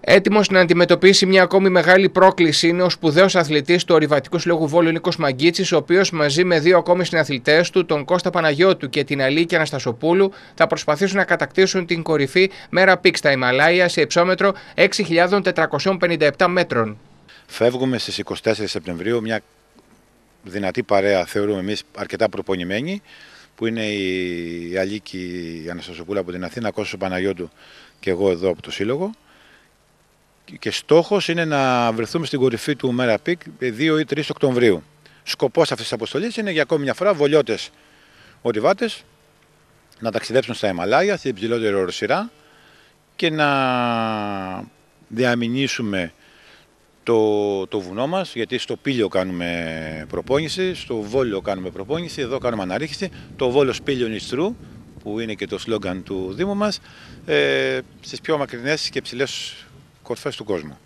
Έτοιμος να αντιμετωπίσει μια ακόμη μεγάλη πρόκληση είναι ο σπουδαίος αθλητής του Ορειβατικού Συλλόγου Βόλου Νίκος Μαγκίτσης, ο οποίος μαζί με δύο ακόμη συναθλητές του, τον Κώστα Παναγιώτου και την Αλίκη Αναστασοπούλου, θα προσπαθήσουν να κατακτήσουν την κορυφή μέρα πίξ στα Ιμαλάια σε υψόμετρο 6.457 μέτρων. Φεύγουμε στις 24 Σεπτεμβρίου, μια δυνατή παρέα, θεωρούμε εμείς αρκετά προπονημένη, που είναι η Αλίκη Αναστασοπούλου από την Αθήνα, Κώστας Παναγιώτου και εγώ εδώ από το Σύλλογο και στόχος είναι να βρεθούμε στην κορυφή του Μέρα Πικ 2 ή 3 Οκτωβρίου. Σκοπός αυτής της αποστολής είναι για ακόμη μια φορά βολιώτες ορειβάτες να ταξιδέψουν στα Εμαλάγια, στην υψηλότερη οροσυρά και να διαμηνήσουμε το, το βουνό μας, γιατί στο Πήλιο κάνουμε προπόνηση, στο Βόλιο κάνουμε προπόνηση, εδώ κάνουμε αναρρίχηση, το βόλιο πύλιο Νιστρού, που είναι και το σλόγγαν του Δήμου μας, ε, στις πιο μακρινές και ψηλές του κόσμου.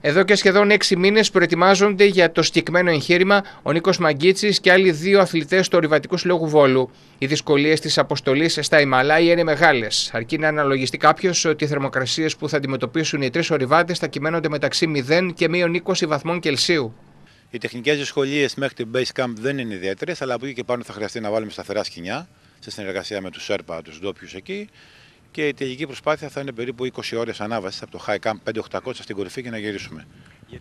Εδώ και σχεδόν έξι μήνες προετοιμάζονται για το συγκεκριμένο εγχείρημα ο Νίκος Μαγκίτσης και άλλοι δύο αθλητές του Ορειβατικού Συλλόγου Βόλου. Οι δυσκολίες της αποστολής στα Ιμαλάια είναι μεγάλες, αρκεί να αναλογιστεί κάποιος ότι οι θερμοκρασίες που θα αντιμετωπίσουν οι τρεις ορειβάτες θα κυμαίνονται μεταξύ 0 και μείον 20 βαθμών Κελσίου. Οι τεχνικές δυσκολίες μέχρι την base camp δεν είναι ιδιαίτερες, αλλά από εκεί και πάνω θα χρειαστεί να βάλουμε σταθερά σκηνιά σε συνεργασία με τους Σέρπα, τους ντόπιους εκεί και η τελική προσπάθεια θα είναι περίπου 20 ώρες ανάβασης από το High Camp 5800 στην κορυφή και να γυρίσουμε.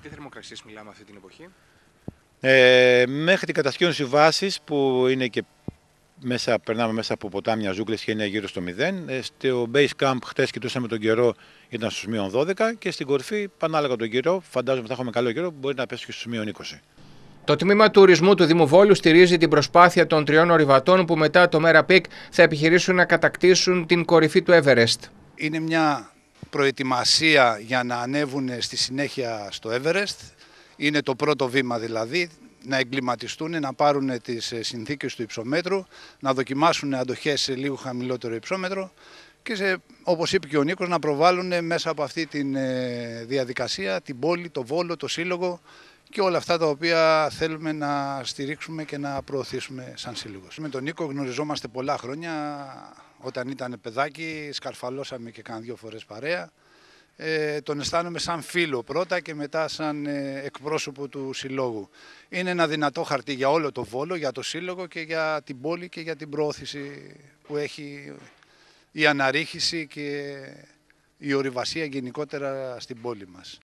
τι θερμοκρασίες μιλάμε αυτή την εποχή, ε, Μέχρι την κατασκήνωση βάσης που είναι και μέσα, περνάμε μέσα από ποτάμια ζούγκλες και είναι γύρω στο 0. Ε, στο base camp χτες κοιτούσαμε τον καιρό, ήταν στους μείον 12 και στην κορυφή πανάλογα τον καιρό, φαντάζομαι θα έχουμε καλό καιρό, μπορεί να πέσει και στους μείον 20. Το τμήμα τουρισμού του Δήμου Βόλου στηρίζει την προσπάθεια των τριών ορειβατών που μετά το Μέρα Πικ θα επιχειρήσουν να κατακτήσουν την κορυφή του Εύερεστ. Είναι μια προετοιμασία για να ανέβουν στη συνέχεια στο Εύερεστ. Είναι το πρώτο βήμα δηλαδή να εγκληματιστούν, να πάρουν τις συνθήκες του υψομέτρου, να δοκιμάσουν αντοχές σε λίγο χαμηλότερο υψόμετρο και σε, όπως είπε και ο Νίκος να προβάλλουν μέσα από αυτή τη ε, διαδικασία την πόλη, το Βόλο, το Σύλλογο και όλα αυτά τα οποία θέλουμε να στηρίξουμε και να προωθήσουμε σαν σύλλογος. Με τον Νίκο γνωριζόμαστε πολλά χρόνια, όταν ήταν παιδάκι, σκαρφαλώσαμε και καν δύο φορές παρέα. Ε, τον αισθάνομαι σαν φίλο πρώτα και μετά σαν ε, εκπρόσωπο του συλλόγου. Είναι ένα δυνατό χαρτί για όλο το Βόλο, για το σύλλογο και για την πόλη και για την προώθηση που έχει η αναρρίχηση και η ορειβασία γενικότερα στην πόλη μας.